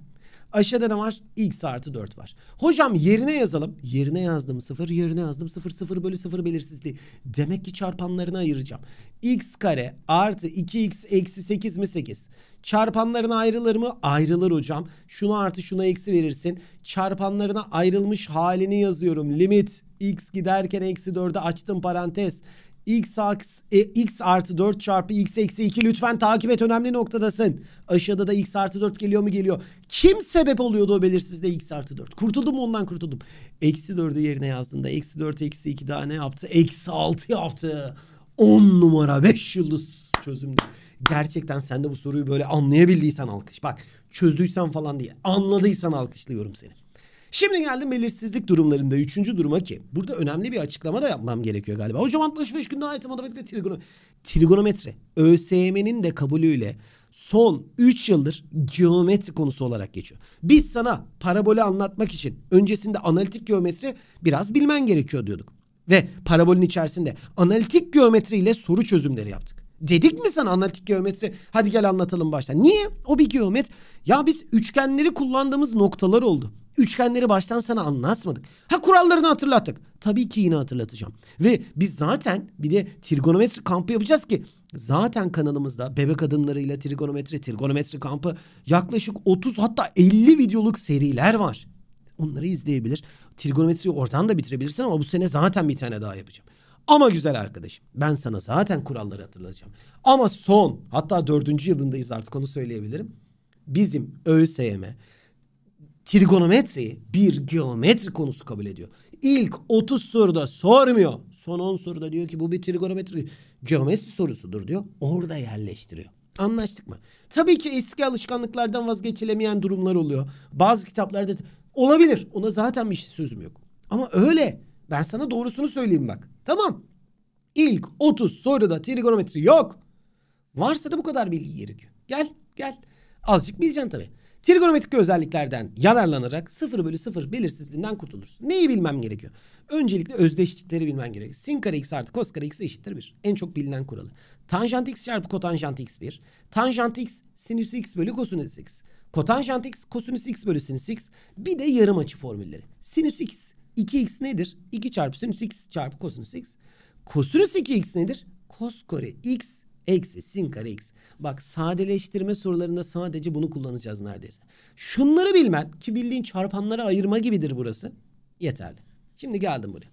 Aşağıda ne var? X artı 4 var. Hocam yerine yazalım. Yerine yazdım 0, yerine yazdım 0, 0 bölü 0 belirsizliği. Demek ki çarpanlarını ayıracağım. X kare artı 2X eksi 8 mi 8? Çarpanlarına ayrılır mı? Ayrılır hocam. Şunu artı şuna eksi verirsin. Çarpanlarına ayrılmış halini yazıyorum. Limit x giderken eksi 4'e açtım parantez x, e, x artı 4 çarpı x eksi 2 lütfen takip et önemli noktadasın. Aşağıda da x artı 4 geliyor mu geliyor. Kim sebep oluyordu o belirsizde x artı 4? Kurtuldum ondan kurtuldum. Eksi 4'ü yerine yazdığında eksi 4 eksi 2 daha ne yaptı? Eksi 6 yaptı. 10 numara 5 yıldız çözümdü. Gerçekten sen de bu soruyu böyle anlayabildiysen alkış. Bak çözdüysen falan diye anladıysan alkışlıyorum seni. Şimdi geldim belirsizlik durumlarında üçüncü duruma ki burada önemli bir açıklama da yapmam gerekiyor galiba. Hocam 65 günde ait matematikte trigono trigonometre ÖSYM'nin de kabulüyle son 3 yıldır geometri konusu olarak geçiyor. Biz sana parabolü anlatmak için öncesinde analitik geometri biraz bilmen gerekiyor diyorduk. Ve parabolün içerisinde analitik geometri ile soru çözümleri yaptık. Dedik mi sana analitik geometri? Hadi gel anlatalım baştan. Niye? O bir geometri Ya biz üçgenleri kullandığımız noktalar oldu. Üçgenleri baştan sana anlatmadık. Ha kurallarını hatırlattık. Tabii ki yine hatırlatacağım. Ve biz zaten bir de trigonometri kampı yapacağız ki zaten kanalımızda bebek adımlarıyla trigonometri, trigonometri kampı yaklaşık 30 hatta 50 videoluk seriler var. Onları izleyebilir. Trigonometriyi oradan da bitirebilirsin ama bu sene zaten bir tane daha yapacağım. Ama güzel arkadaşım ben sana zaten kuralları hatırlatacağım. Ama son hatta dördüncü yılındayız artık onu söyleyebilirim. Bizim ÖSYM Trigonometri bir geometri konusu kabul ediyor. İlk 30 soruda sormuyor. Son 10 soruda diyor ki bu bir trigonometri geometri sorusudur diyor. Orada yerleştiriyor. Anlaştık mı? Tabii ki eski alışkanlıklardan vazgeçilemeyen durumlar oluyor. Bazı kitaplarda olabilir. Ona zaten bir şey sözüm yok. Ama öyle. Ben sana doğrusunu söyleyeyim bak. Tamam. İlk 30 soruda trigonometri yok. Varsa da bu kadar bilgi gerekiyor. Gel gel. Azıcık bileceksin tabii. Trigonometrik özelliklerden yararlanarak 0 bölü 0 belirsizliğinden kurtulursun. Neyi bilmem gerekiyor? Öncelikle özdeşlikleri bilmen gerekiyor. Sin kare x artı cos kare x eşittir 1. En çok bilinen kuralı. Tanjant x çarpı kotanjant x 1. Tanjant x sinüs x bölü kosinüs x. Kotanjant x kosinüs x bölü sinüs x. Bir de yarım açı formülleri. Sinüs x 2x nedir? 2 çarpı sinüs x çarpı kosinüs x. Kosinüs 2x nedir? Kos kare x Eksi sin kare x. Bak sadeleştirme sorularında sadece bunu kullanacağız neredeyse. Şunları bilmen ki bildiğin çarpanlara ayırma gibidir burası. Yeterli. Şimdi geldim buraya.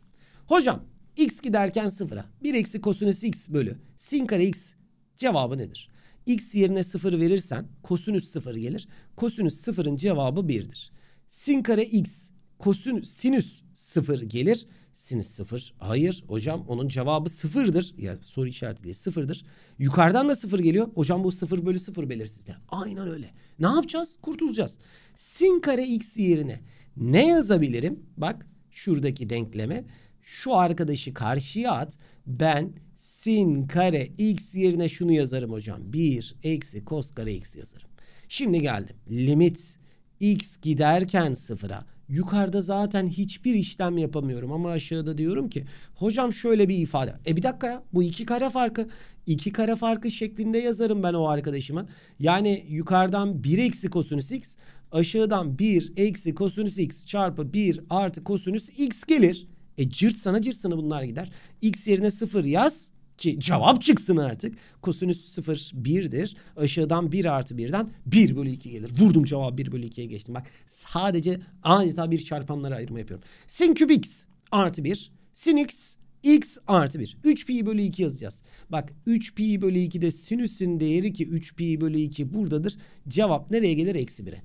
Hocam x giderken sıfıra. 1 eksi kosinüs x bölü sin kare x cevabı nedir? x yerine sıfır verirsen kosinüs sıfır gelir. Kosinüs sıfırın cevabı birdir. Sin kare x kosinüs sinüs sıfır gelir sinüs sıfır. Hayır hocam onun cevabı sıfırdır. Ya yani soru işareti sıfırdır. Yukarıdan da sıfır geliyor. Hocam bu sıfır bölü sıfır belirsizliği. Aynen öyle. Ne yapacağız? Kurtulacağız. Sin kare x yerine ne yazabilirim? Bak şuradaki denkleme. Şu arkadaşı karşıya at. Ben sin kare x yerine şunu yazarım hocam. 1 eksi kos kare x yazarım. Şimdi geldim. Limit x giderken sıfıra Yukarıda zaten hiçbir işlem yapamıyorum ama aşağıda diyorum ki hocam şöyle bir ifade. E bir dakika ya bu iki kare farkı. iki kare farkı şeklinde yazarım ben o arkadaşıma. Yani yukarıdan 1 eksi kosinüs x aşağıdan 1 eksi kosinüs x çarpı 1 artı kosinüs x gelir. E cırt sana cırt sana bunlar gider. X yerine 0 yaz ki cevap çıksın artık. Kosinüs 0 1'dir. Aşağıdan 1 artı 1'den 1 bölü 2 gelir. Vurdum cevap 1 bölü 2'ye geçtim. Bak sadece adeta bir çarpanlara ayırma yapıyorum. Sin küp x artı 1. Sin x x artı 1. 3 pi bölü 2 yazacağız. Bak 3 pi bölü 2 de sinüsün değeri ki 3 pi bölü 2 buradadır. Cevap nereye gelir? Eksi 1'e.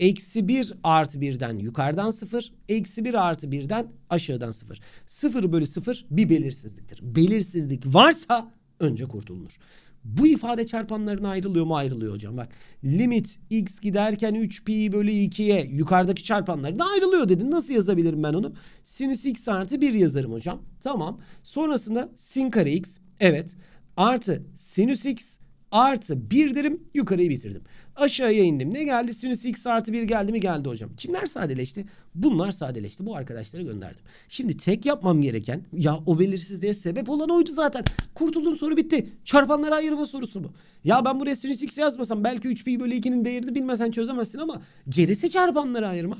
Eksi 1 artı 1'den yukarıdan 0. Eksi 1 artı 1'den aşağıdan 0. 0 bölü 0 bir belirsizliktir. Belirsizlik varsa önce kurtulunur. Bu ifade çarpanlarına ayrılıyor mu? Ayrılıyor hocam. Bak limit x giderken 3 pi bölü 2'ye yukarıdaki çarpanlarına ayrılıyor dedin. Nasıl yazabilirim ben onu? Sinüs x artı 1 yazarım hocam. Tamam. Sonrasında sin kare x. Evet. Artı sinüs x artı 1 derim. Yukarıyı bitirdim. Aşağıya indim. Ne geldi? Sinüs x artı 1 geldi mi? Geldi hocam. Kimler sadeleşti? Bunlar sadeleşti. Bu arkadaşlara gönderdim. Şimdi tek yapmam gereken ya o belirsizliğe sebep olan oydu zaten. Kurtuldun soru bitti. Çarpanlara ayırma sorusu bu. Ya ben buraya sinüs x yazmasam belki 3 pi bölü 2'nin değerini bilmesen çözemezsin ama gerisi çarpanlara ayırma.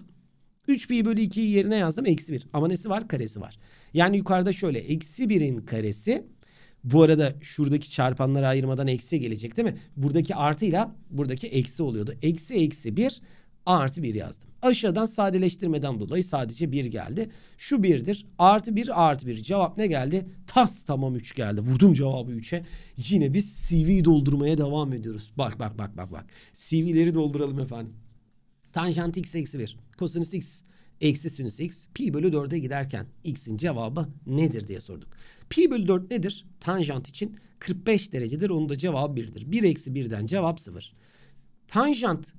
3 pi bölü 2'yi yerine yazdım eksi 1. Ama nesi var? Karesi var. Yani yukarıda şöyle eksi 1'in karesi bu arada şuradaki çarpanları ayırmadan eksi gelecek değil mi? Buradaki artıyla buradaki eksi oluyordu. Eksi eksi bir artı bir yazdım. Aşağıdan sadeleştirmeden dolayı sadece bir geldi. Şu birdir. Artı bir artı bir. Cevap ne geldi? Tas tamam üç geldi. Vurdum cevabı üçe. Yine biz CV doldurmaya devam ediyoruz. Bak bak bak bak bak. CV'leri dolduralım efendim. Tanjant x eksi bir. Kosinüs x eksi sinüs x pi bölü 4'e giderken x'in cevabı nedir diye sorduk. Pi bölü 4 nedir? Tanjant için 45 derecedir. Onun da cevabı 1'dir. 1 eksi 1'den cevap 0. Tanjant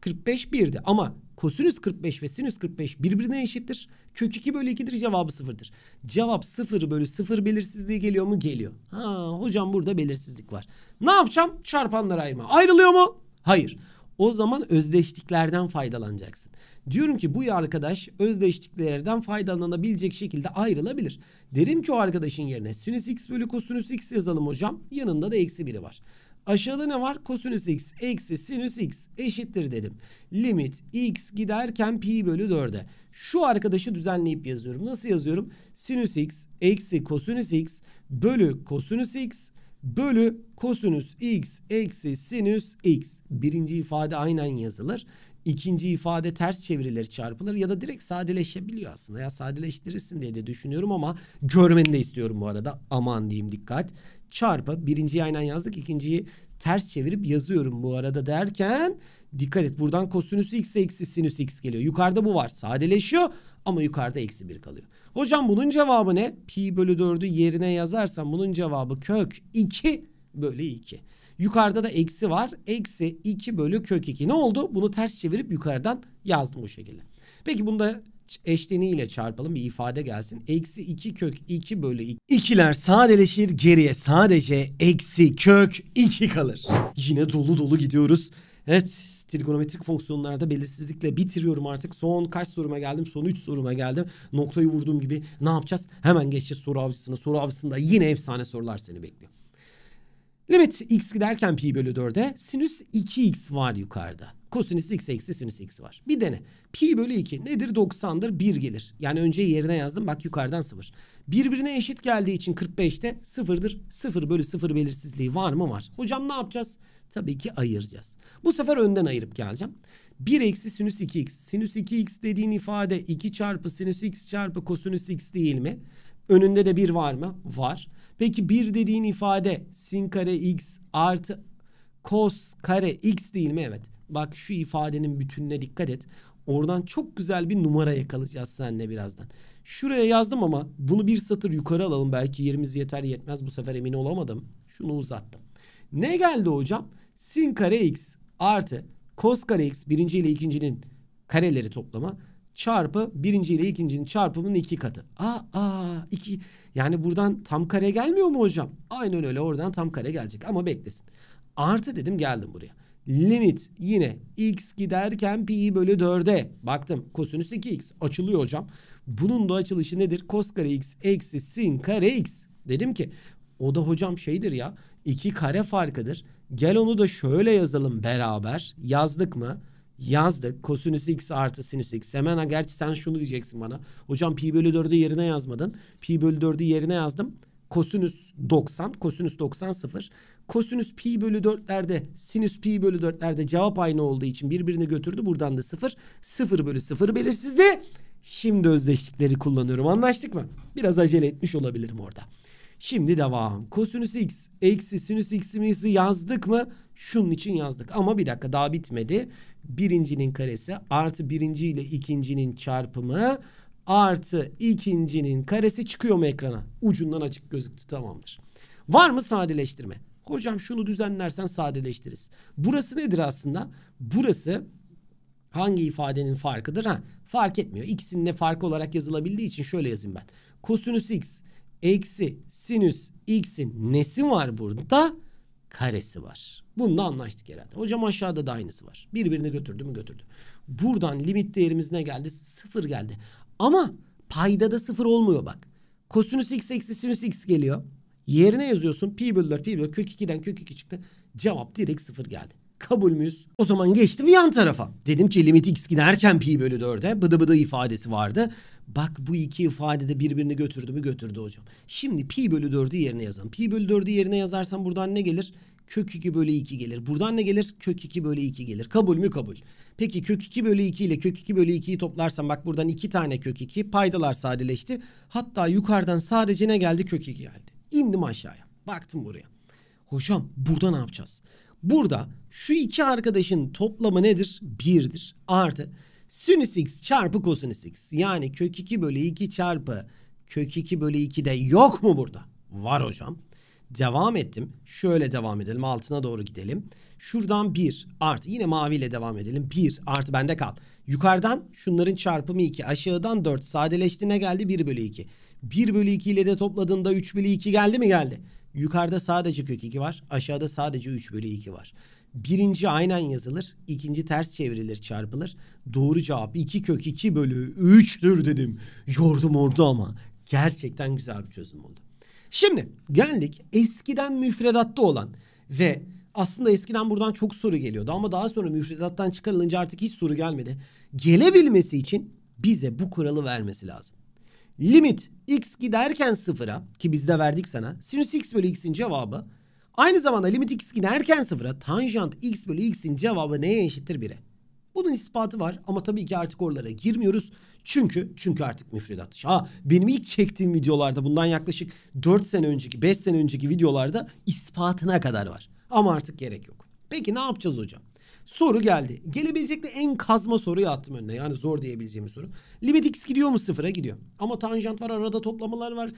45 1'di ama kosinüs 45 ve sinüs 45 birbirine eşittir. Kök 2 bölü 2'dir cevabı 0'dır. Cevap 0 bölü 0 belirsizliği geliyor mu? Geliyor. Ha hocam burada belirsizlik var. Ne yapacağım? Çarpanlar ayırma. Ayrılıyor mu? Hayır. O zaman özdeşliklerden faydalanacaksın. Diyorum ki bu arkadaş özdeşliklerden faydalanabilecek şekilde ayrılabilir. Derim ki o arkadaşın yerine sinüs x bölü kosinüs x yazalım hocam. Yanında da eksi biri var. Aşağıda ne var? Kosinüs x eksi sinüs x eşittir dedim. Limit x giderken pi bölü 4'e. Şu arkadaşı düzenleyip yazıyorum. Nasıl yazıyorum? Sinüs x eksi kosinüs x bölü kosinüs x bölü kosinüs x eksi sinüs x. Birinci ifade aynen yazılır. İkinci ifade ters çevrilir çarpılır ya da direkt sadeleşebiliyor aslında. Ya sadeleştirirsin diye de düşünüyorum ama görmeni de istiyorum bu arada. Aman diyeyim dikkat. Çarpı birinciyi aynen yazdık ikinciyi ters çevirip yazıyorum bu arada derken dikkat et buradan kosinüs x eksi sinüs x geliyor. Yukarıda bu var sadeleşiyor ama yukarıda eksi 1 kalıyor. Hocam bunun cevabı ne? Pi bölü 4'ü yerine yazarsam bunun cevabı kök 2 bölü 2. Yukarıda da eksi var. Eksi 2 bölü kök 2 ne oldu? Bunu ters çevirip yukarıdan yazdım bu şekilde. Peki bunda eşleniğiyle çarpalım bir ifade gelsin. Eksi 2 kök 2 bölü 2. İkiler sadeleşir geriye sadece eksi kök 2 kalır. Yine dolu dolu gidiyoruz. Evet trigonometrik fonksiyonlarda belirsizlikle bitiriyorum artık. Son kaç soruma geldim? Son 3 soruma geldim. Noktayı vurduğum gibi ne yapacağız? Hemen geçeceğiz soru avcısına. Soru avcısında yine efsane sorular seni bekliyor. Limit x giderken pi bölü 4'e sinüs 2x var yukarıda. Kosinüs x eksi sinüs x var. Bir dene. Pi bölü 2 nedir? 90'dır 1 gelir. Yani önce yerine yazdım bak yukarıdan 0. Birbirine eşit geldiği için 45'te 0'dır. 0 bölü 0 belirsizliği var mı? Var. Hocam ne yapacağız? Tabii ki ayıracağız. Bu sefer önden ayırıp geleceğim. 1 eksi sinüs 2x. Sinüs 2x dediğin ifade 2 çarpı sinüs x çarpı kosinüs x değil mi? Önünde de 1 var mı? Var. Peki 1 dediğin ifade sin kare x artı kos kare x değil mi? Evet bak şu ifadenin bütününe dikkat et. Oradan çok güzel bir numara yakalayacağız seninle birazdan. Şuraya yazdım ama bunu bir satır yukarı alalım. Belki yerimiz yeter yetmez bu sefer emin olamadım. Şunu uzattım. Ne geldi hocam? Sin kare x artı kos kare x birinci ile ikincinin kareleri toplama çarpı birinci ile ikincinin çarpımının iki katı. Aa, aa iki. Yani buradan tam kare gelmiyor mu hocam? Aynen öyle oradan tam kare gelecek ama beklesin. Artı dedim geldim buraya limit yine x giderken pi bölü 4'e baktım. Kosinüs 2x açılıyor hocam. Bunun da açılışı nedir? Kos kare x eksi sin kare x. Dedim ki o da hocam şeydir ya 2 kare farkıdır. Gel onu da şöyle yazalım beraber. Yazdık mı? Yazdık. Kosinüs x artı sinüs x. Hemen gerçi sen şunu diyeceksin bana. Hocam pi bölü 4'ü yerine yazmadın. Pi bölü 4'ü yerine yazdım. Kosinüs 90. Kosinüs 90 0. Kosinüs pi bölü 4'lerde sinüs pi bölü 4'lerde cevap aynı olduğu için birbirini götürdü. Buradan da 0. 0 bölü 0 belirsizliği. Şimdi özdeşlikleri kullanıyorum. Anlaştık mı? Biraz acele etmiş olabilirim orada. Şimdi devam. Kosinüs x eksi sinüs x'imizi yazdık mı? Şunun için yazdık. Ama bir dakika daha bitmedi. Birincinin karesi artı birinci ile ikincinin çarpımı artı ikincinin karesi çıkıyor mu ekrana? Ucundan açık gözüktü tamamdır. Var mı sadeleştirme? Hocam şunu düzenlersen sadeleştiririz. Burası nedir aslında? Burası hangi ifadenin farkıdır? Ha, fark etmiyor. İkisinin de farkı olarak yazılabildiği için şöyle yazayım ben. Kosinüs x eksi sinüs x'in nesi var burada? Karesi var. Bununla anlaştık herhalde. Hocam aşağıda da aynısı var. Birbirini götürdü mü götürdü. Buradan limit değerimiz ne geldi? Sıfır geldi. Ama payda da sıfır olmuyor bak. Kosinüs x eksi sinüs x geliyor. Yerine yazıyorsun pi bölü 4 pi bölü 4 42'den kök 2 çıktı. Cevap direkt sıfır geldi. Kabul müyüz? O zaman geçtim yan tarafa. Dedim ki limit x giderken pi bölü 4'e bıdı bıdı ifadesi vardı. Bak bu iki ifade de birbirini götürdü mü götürdü hocam. Şimdi pi bölü 4'ü yerine yazalım. Pi bölü 4'ü yerine yazarsam buradan ne gelir? Kök 2 bölü 2 gelir. Buradan ne gelir? Kök 2 bölü 2 gelir. Kabul mü? Kabul. Peki kök 2 bölü 2 ile kök 2 bölü 2'yi toplarsam bak buradan 2 tane kök 2 paydalar sadeleşti. Hatta yukarıdan sadece ne geldi? Kök 2 geldi. İndim aşağıya. Baktım buraya. Hocam burada ne yapacağız? Burada şu iki arkadaşın toplamı nedir? Birdir. Artı sinüs x çarpı kosinüs x. Yani kök 2 bölü 2 çarpı kök 2 bölü 2 de yok mu burada? Var hocam. Devam ettim. Şöyle devam edelim. Altına doğru gidelim. Şuradan 1 artı yine maviyle devam edelim. 1 artı bende kal. Yukarıdan şunların çarpımı 2. Aşağıdan 4. Sadeleşti ne geldi? 1 bölü 2. 1 bölü 2 ile de topladığında 3 bölü 2 geldi mi geldi. Yukarıda sadece kök 2 var. Aşağıda sadece 3 bölü 2 var. Birinci aynen yazılır. ikinci ters çevrilir çarpılır. Doğru cevap 2 kök 2 bölü 3'tür dedim. Yordum ordu ama. Gerçekten güzel bir çözüm oldu. Şimdi geldik eskiden müfredatta olan ve aslında eskiden buradan çok soru geliyordu ama daha sonra müfredattan çıkarılınca artık hiç soru gelmedi. Gelebilmesi için bize bu kuralı vermesi lazım limit x giderken sıfıra ki biz de verdik sana sinüs x bölü x'in cevabı aynı zamanda limit x giderken sıfıra tanjant x bölü x'in cevabı neye eşittir 1'e. Bunun ispatı var ama tabii ki artık oralara girmiyoruz. Çünkü çünkü artık müfredat. Ha benim ilk çektiğim videolarda bundan yaklaşık 4 sene önceki 5 sene önceki videolarda ispatına kadar var. Ama artık gerek yok. Peki ne yapacağız hocam? soru geldi. Gelebilecek de en kazma soruyu attım önüne. Yani zor diyebileceğim soru. Limit x gidiyor mu sıfıra gidiyor. Ama tanjant var arada toplamalar var.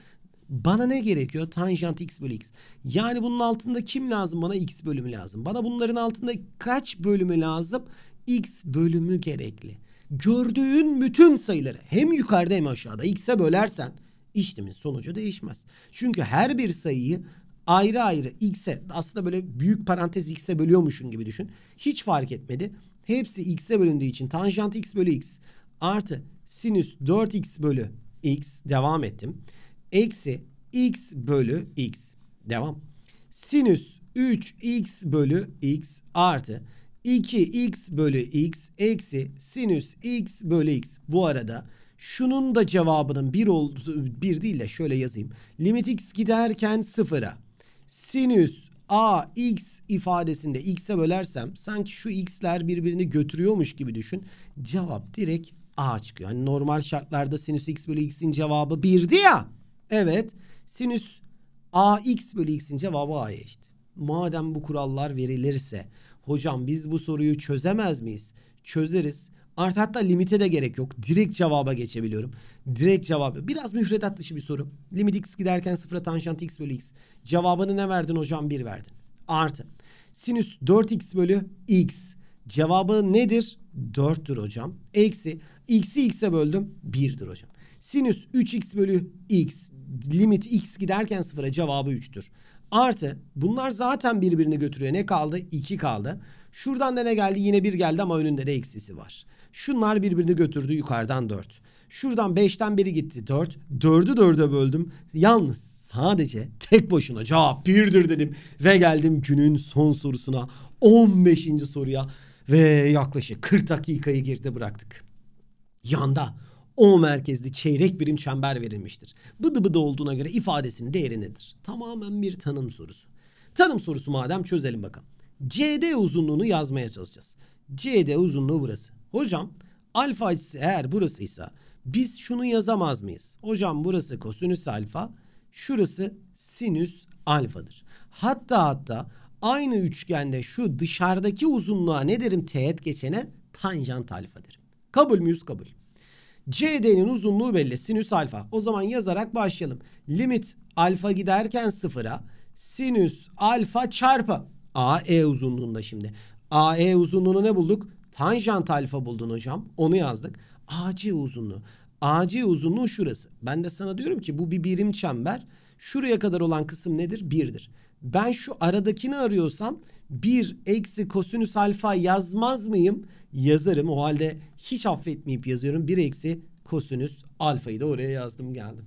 Bana ne gerekiyor? Tanjant x bölü x. Yani bunun altında kim lazım? Bana x bölümü lazım. Bana bunların altında kaç bölümü lazım? x bölümü gerekli. Gördüğün bütün sayıları hem yukarıda hem aşağıda x'e bölersen işlemin sonucu değişmez. Çünkü her bir sayıyı ayrı ayrı x'e aslında böyle büyük parantez x'e bölüyormuşun gibi düşün. Hiç fark etmedi. Hepsi x'e bölündüğü için tanjant x bölü x artı sinüs 4x bölü x devam ettim. Eksi x bölü x devam. Sinüs 3x bölü x artı 2x bölü x eksi sinüs x bölü x. Bu arada şunun da cevabının bir oldu bir değil de şöyle yazayım. Limit x giderken sıfıra sinüs ax ifadesinde x'e bölersem sanki şu x'ler birbirini götürüyormuş gibi düşün. Cevap direkt a çıkıyor. Hani normal şartlarda sinüs x bölü x'in cevabı 1'di ya. Evet sinüs ax bölü x'in cevabı a'ya eşit. Madem bu kurallar verilirse hocam biz bu soruyu çözemez miyiz? Çözeriz. Artı hatta limite de gerek yok. Direkt cevaba geçebiliyorum. Direkt cevabı. Biraz müfredat dışı bir soru. Limit x giderken sıfıra tanjant x bölü x. Cevabını ne verdin hocam? 1 verdin. Artı. Sinüs 4x bölü x. Cevabı nedir? 4'tür hocam. Eksi. X'i x'e böldüm. 1'dir hocam. Sinüs 3x bölü x. Limit x giderken sıfıra cevabı 3'tür. Artı bunlar zaten birbirini götürüyor. Ne kaldı? 2 kaldı. Şuradan da ne geldi? Yine 1 geldi ama önünde de eksisi var. Şunlar birbirini götürdü yukarıdan 4. Şuradan 5'ten biri gitti 4. 4'ü 4'e böldüm. Yalnız sadece tek başına cevap 1'dir dedim. Ve geldim günün son sorusuna. 15. soruya. Ve yaklaşık 40 dakikayı geride bıraktık. Yanda o merkezde çeyrek birim çember verilmiştir. Bıdı bıdı olduğuna göre ifadesinin değeri nedir? Tamamen bir tanım sorusu. Tanım sorusu madem çözelim bakalım. CD uzunluğunu yazmaya çalışacağız. CD uzunluğu burası. Hocam alfa açısı eğer burasıysa biz şunu yazamaz mıyız? Hocam burası kosinüs alfa, şurası sinüs alfadır. Hatta hatta aynı üçgende şu dışarıdaki uzunluğa ne derim teğet geçene? Tanjant alfa derim. Kabul müyüz? Kabul. CD'nin uzunluğu belli. Sinüs alfa. O zaman yazarak başlayalım. Limit alfa giderken sıfıra sinüs alfa çarpı AE uzunluğunda şimdi. AE uzunluğunu ne bulduk? Tanjant alfa buldun hocam. Onu yazdık. AC uzunluğu. AC uzunluğu şurası. Ben de sana diyorum ki bu bir birim çember. Şuraya kadar olan kısım nedir? Birdir. Ben şu aradakini arıyorsam bir eksi kosinüs alfa yazmaz mıyım? Yazarım. O halde hiç affetmeyip yazıyorum. bir eksi kosinüs alfayı da oraya yazdım geldim.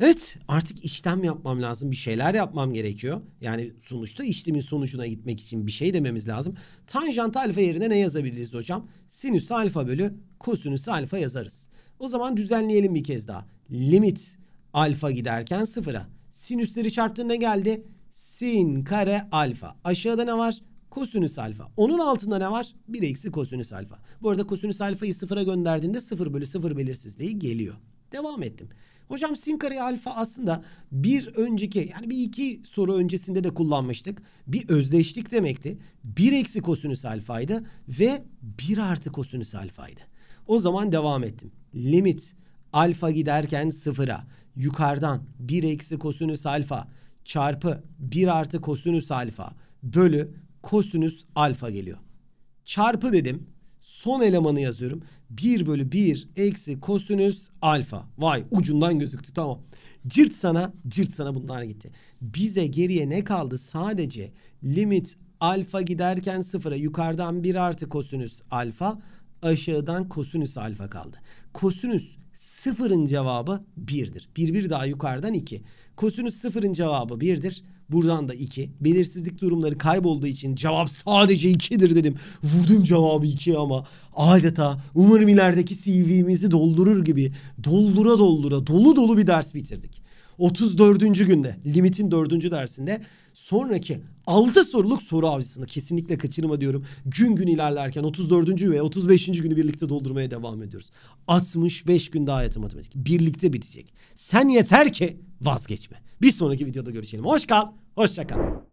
Evet artık işlem yapmam lazım. Bir şeyler yapmam gerekiyor. Yani sonuçta işlemin sonucuna gitmek için bir şey dememiz lazım. Tanjant alfa yerine ne yazabiliriz hocam? Sinüs alfa bölü kosinüsü alfa yazarız. O zaman düzenleyelim bir kez daha. Limit alfa giderken sıfıra. Sinüsleri çarptığında geldi? Sin kare alfa. Aşağıda ne var? Kosinüs alfa. Onun altında ne var? 1 eksi kosinüs alfa. Bu arada kosinüs alfayı sıfıra gönderdiğinde 0 bölü 0 belirsizliği geliyor. Devam ettim. Hocam sin kare alfa aslında bir önceki yani bir iki soru öncesinde de kullanmıştık. Bir özdeşlik demekti. 1 eksi kosinüs alfaydı ve 1 artı kosinüs alfaydı. O zaman devam ettim. Limit alfa giderken sıfıra yukarıdan 1 eksi kosinüs alfa çarpı 1 artı kosinüs alfa bölü kosinüs alfa geliyor. Çarpı dedim. Son elemanı yazıyorum. 1 bölü 1 eksi kosinüs alfa. Vay ucundan gözüktü tamam. Cırt sana cırt sana bunlar gitti. Bize geriye ne kaldı? Sadece limit alfa giderken sıfıra yukarıdan 1 artı kosinüs alfa aşağıdan kosinüs alfa kaldı. Kosinüs sıfırın cevabı birdir. Bir bir daha yukarıdan iki. Kosinüs sıfırın cevabı birdir. Buradan da iki. Belirsizlik durumları kaybolduğu için cevap sadece 2'dir dedim. Vurdum cevabı iki ama adeta umarım ilerideki CV'mizi doldurur gibi doldura doldura dolu dolu bir ders bitirdik. 34. günde limitin 4. dersinde sonraki 6 soruluk soru avcısını kesinlikle kaçırma diyorum. Gün gün ilerlerken 34. ve 35. günü birlikte doldurmaya devam ediyoruz. 65 gün daha hayatı matematik birlikte bitecek. Sen yeter ki vazgeçme. Bir sonraki videoda görüşelim. Hoş kal, hoşça kal.